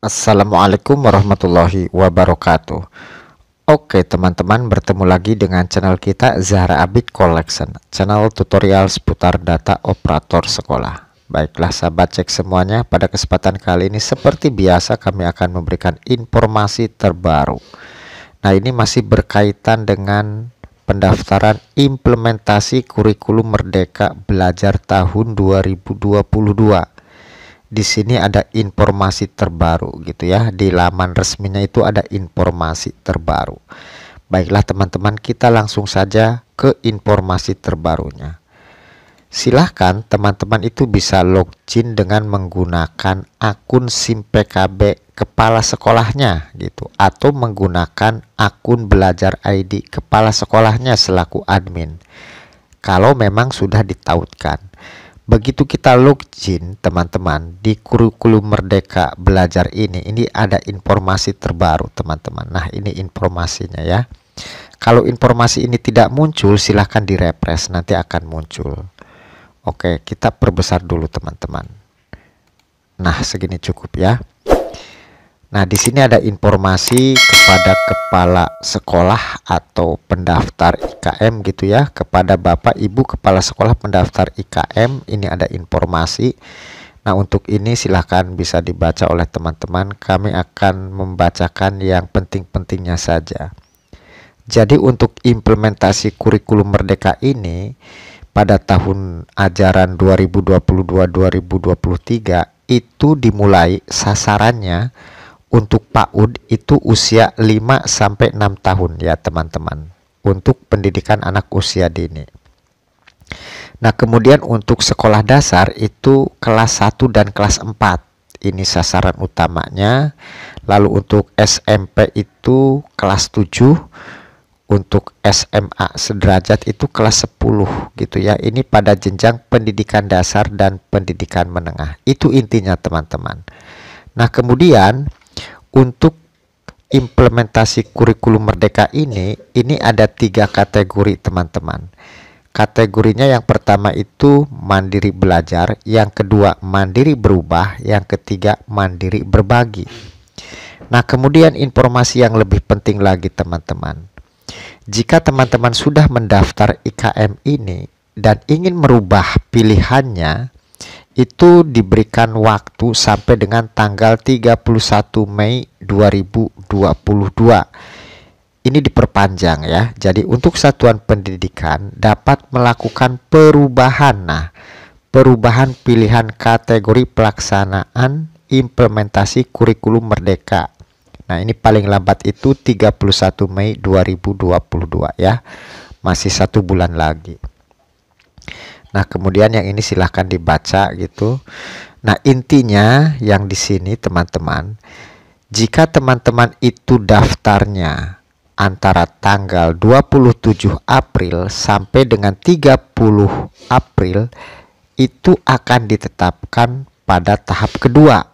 Assalamualaikum warahmatullahi wabarakatuh Oke teman-teman bertemu lagi dengan channel kita Zahra Abid Collection Channel tutorial seputar data operator sekolah Baiklah sahabat cek semuanya pada kesempatan kali ini seperti biasa kami akan memberikan informasi terbaru Nah ini masih berkaitan dengan pendaftaran implementasi kurikulum merdeka belajar tahun 2022 di sini ada informasi terbaru gitu ya di laman resminya itu ada informasi terbaru baiklah teman-teman kita langsung saja ke informasi terbarunya silahkan teman-teman itu bisa login dengan menggunakan akun SIM PKB kepala sekolahnya gitu atau menggunakan akun belajar ID kepala sekolahnya selaku admin kalau memang sudah ditautkan begitu kita login teman-teman di kurikulum merdeka belajar ini ini ada informasi terbaru teman-teman nah ini informasinya ya kalau informasi ini tidak muncul silahkan direpres nanti akan muncul oke kita perbesar dulu teman-teman nah segini cukup ya Nah, di sini ada informasi kepada kepala sekolah atau pendaftar IKM gitu ya, kepada Bapak Ibu kepala sekolah pendaftar IKM ini ada informasi. Nah, untuk ini silahkan bisa dibaca oleh teman-teman. Kami akan membacakan yang penting-pentingnya saja. Jadi untuk implementasi kurikulum merdeka ini pada tahun ajaran 2022-2023 itu dimulai sasarannya untuk PAUD itu usia 5 sampai 6 tahun ya teman-teman untuk pendidikan anak usia dini. Nah, kemudian untuk sekolah dasar itu kelas 1 dan kelas 4. Ini sasaran utamanya. Lalu untuk SMP itu kelas 7 untuk SMA sederajat itu kelas 10 gitu ya. Ini pada jenjang pendidikan dasar dan pendidikan menengah. Itu intinya teman-teman. Nah, kemudian untuk implementasi kurikulum merdeka ini ini ada tiga kategori teman-teman kategorinya yang pertama itu mandiri belajar yang kedua mandiri berubah yang ketiga mandiri berbagi nah kemudian informasi yang lebih penting lagi teman-teman jika teman-teman sudah mendaftar IKM ini dan ingin merubah pilihannya itu diberikan waktu sampai dengan tanggal 31 Mei 2022. Ini diperpanjang ya. Jadi untuk satuan pendidikan dapat melakukan perubahan. Nah, perubahan pilihan kategori pelaksanaan implementasi kurikulum merdeka. Nah, ini paling lambat itu 31 Mei 2022 ya. Masih satu bulan lagi. Nah, kemudian yang ini silahkan dibaca gitu. Nah, intinya yang di sini teman-teman, jika teman-teman itu daftarnya antara tanggal 27 April sampai dengan 30 April itu akan ditetapkan pada tahap kedua.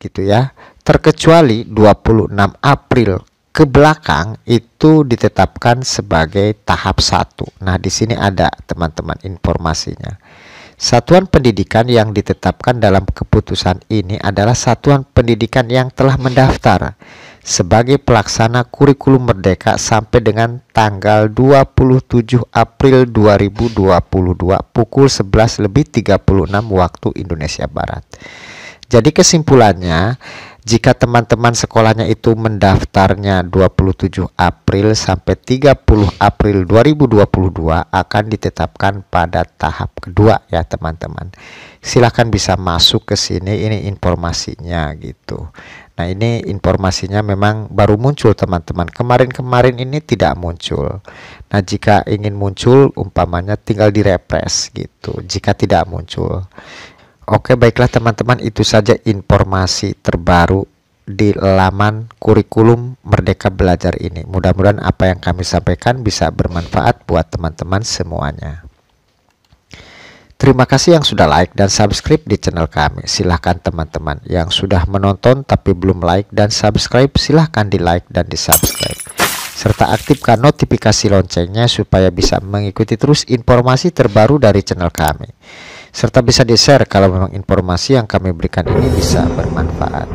Gitu ya. Terkecuali 26 April ke belakang itu ditetapkan sebagai tahap satu. Nah, di sini ada teman-teman informasinya. Satuan pendidikan yang ditetapkan dalam keputusan ini adalah satuan pendidikan yang telah mendaftar sebagai pelaksana kurikulum merdeka sampai dengan tanggal 27 April 2022 pukul 11 lebih 36 waktu Indonesia Barat. Jadi kesimpulannya, jika teman-teman sekolahnya itu mendaftarnya 27 April sampai 30 April 2022 akan ditetapkan pada tahap kedua ya teman-teman. Silahkan bisa masuk ke sini ini informasinya gitu. Nah ini informasinya memang baru muncul teman-teman. Kemarin-kemarin ini tidak muncul. Nah jika ingin muncul umpamanya tinggal direpres gitu. Jika tidak muncul Oke, baiklah teman-teman, itu saja informasi terbaru di laman kurikulum Merdeka Belajar ini. Mudah-mudahan apa yang kami sampaikan bisa bermanfaat buat teman-teman semuanya. Terima kasih yang sudah like dan subscribe di channel kami. Silahkan teman-teman yang sudah menonton tapi belum like dan subscribe, silahkan di like dan di subscribe. Serta aktifkan notifikasi loncengnya supaya bisa mengikuti terus informasi terbaru dari channel kami serta bisa di-share kalau memang informasi yang kami berikan ini bisa bermanfaat.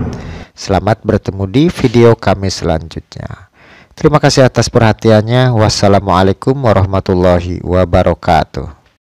Selamat bertemu di video kami selanjutnya. Terima kasih atas perhatiannya. Wassalamualaikum warahmatullahi wabarakatuh.